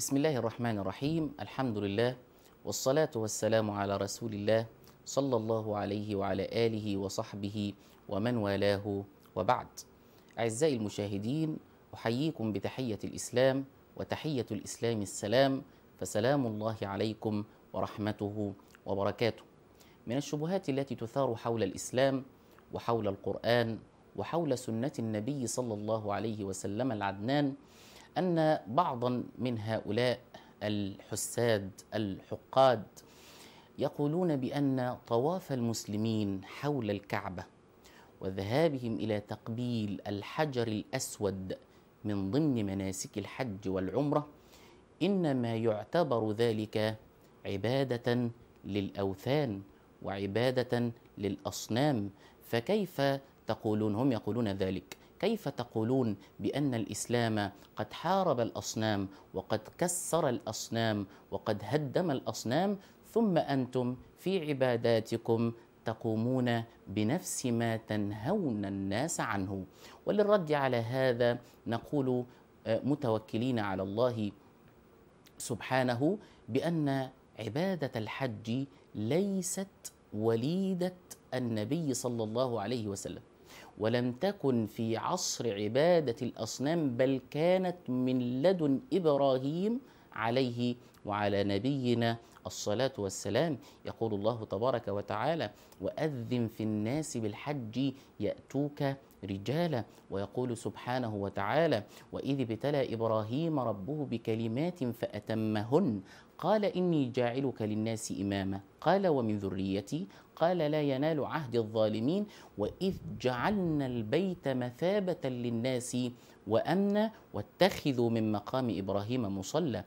بسم الله الرحمن الرحيم الحمد لله والصلاة والسلام على رسول الله صلى الله عليه وعلى آله وصحبه ومن والاه وبعد أعزائي المشاهدين أحييكم بتحية الإسلام وتحية الإسلام السلام فسلام الله عليكم ورحمته وبركاته من الشبهات التي تثار حول الإسلام وحول القرآن وحول سنة النبي صلى الله عليه وسلم العدنان أن بعضا من هؤلاء الحساد الحقاد يقولون بأن طواف المسلمين حول الكعبة وذهابهم إلى تقبيل الحجر الأسود من ضمن مناسك الحج والعمرة إنما يعتبر ذلك عبادة للأوثان وعبادة للأصنام فكيف تقولون هم يقولون ذلك كيف تقولون بأن الإسلام قد حارب الأصنام وقد كسر الأصنام وقد هدم الأصنام ثم أنتم في عباداتكم تقومون بنفس ما تنهون الناس عنه وللرد على هذا نقول آه، متوكلين على الله سبحانه بأن عبادة الحج ليست وليدة النبي صلى الله عليه وسلم ولم تكن في عصر عبادة الأصنام بل كانت من لدن إبراهيم عليه وعلى نبينا الصلاة والسلام يقول الله تبارك وتعالى وأذن في الناس بالحج يأتوك رجالا ويقول سبحانه وتعالى وإذ ابتلى إبراهيم ربه بكلمات فأتمهن قال إني جاعلك للناس إماما قال ومن ذريتي قال لا ينال عهد الظالمين وإذ جعلنا البيت مثابة للناس وأمنا واتخذوا من مقام إبراهيم مصلى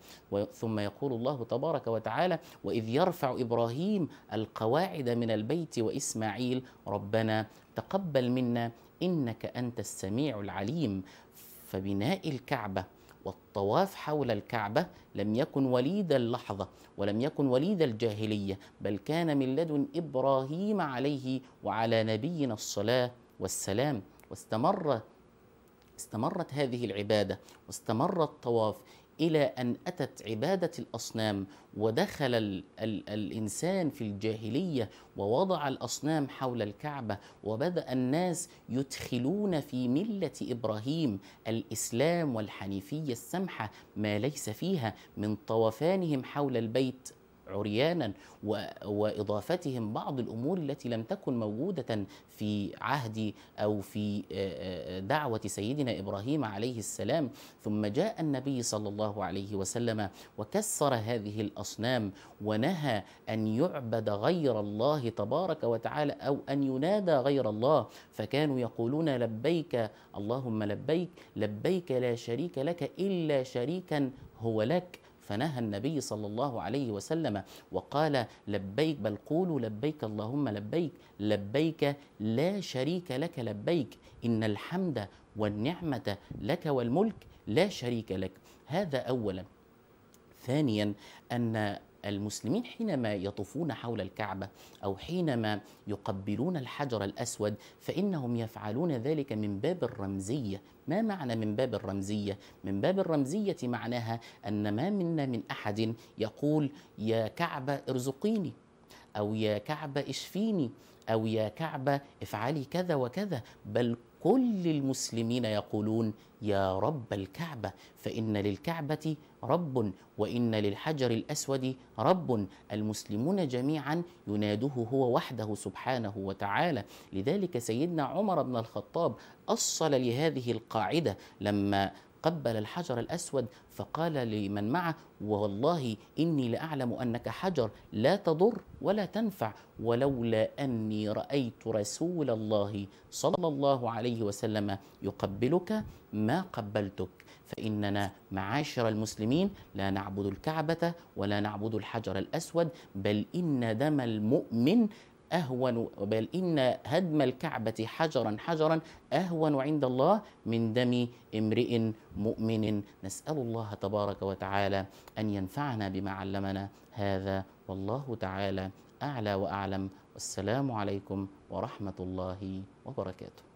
ثم يقول الله تبارك وتعالى وإذ يرفع إبراهيم القواعد من البيت وإسماعيل ربنا تقبل منا إنك أنت السميع العليم فبناء الكعبة والطواف حول الكعبة لم يكن وليد اللحظة ولم يكن وليد الجاهلية بل كان من لدن إبراهيم عليه وعلى نبينا الصلاة والسلام واستمر استمرت هذه العبادة واستمر الطواف الى ان اتت عباده الاصنام ودخل الـ الـ الانسان في الجاهليه ووضع الاصنام حول الكعبه وبدا الناس يدخلون في مله ابراهيم الاسلام والحنيفيه السمحه ما ليس فيها من طوفانهم حول البيت عريانا واضافتهم بعض الامور التي لم تكن موجوده في عهد او في دعوه سيدنا ابراهيم عليه السلام ثم جاء النبي صلى الله عليه وسلم وكسر هذه الاصنام ونهى ان يعبد غير الله تبارك وتعالى او ان ينادى غير الله فكانوا يقولون لبيك اللهم لبيك لبيك لا شريك لك الا شريكا هو لك فنهى النبي صلى الله عليه وسلم وقال لبيك بل قولوا لبيك اللهم لبيك لبيك لا شريك لك لبيك إن الحمد والنعمة لك والملك لا شريك لك هذا أولا ثانيا أن المسلمين حينما يطوفون حول الكعبه او حينما يقبلون الحجر الاسود فانهم يفعلون ذلك من باب الرمزيه، ما معنى من باب الرمزيه؟ من باب الرمزيه معناها ان ما منا من احد يقول يا كعبه ارزقيني او يا كعبه اشفيني او يا كعبه افعلي كذا وكذا، بل كل المسلمين يقولون يا رب الكعبه فان للكعبه رب وان للحجر الاسود رب المسلمون جميعا يناده هو وحده سبحانه وتعالى لذلك سيدنا عمر بن الخطاب اصل لهذه القاعده لما قبل الحجر الأسود فقال لمن معه والله إني لأعلم أنك حجر لا تضر ولا تنفع ولولا أني رأيت رسول الله صلى الله عليه وسلم يقبلك ما قبلتك فإننا معاشر المسلمين لا نعبد الكعبة ولا نعبد الحجر الأسود بل إن دم المؤمن أهون بل إن هدم الكعبة حجرا حجرا أهون عند الله من دم امرئ مؤمن نسأل الله تبارك وتعالى أن ينفعنا بما علمنا هذا والله تعالى أعلى وأعلم والسلام عليكم ورحمة الله وبركاته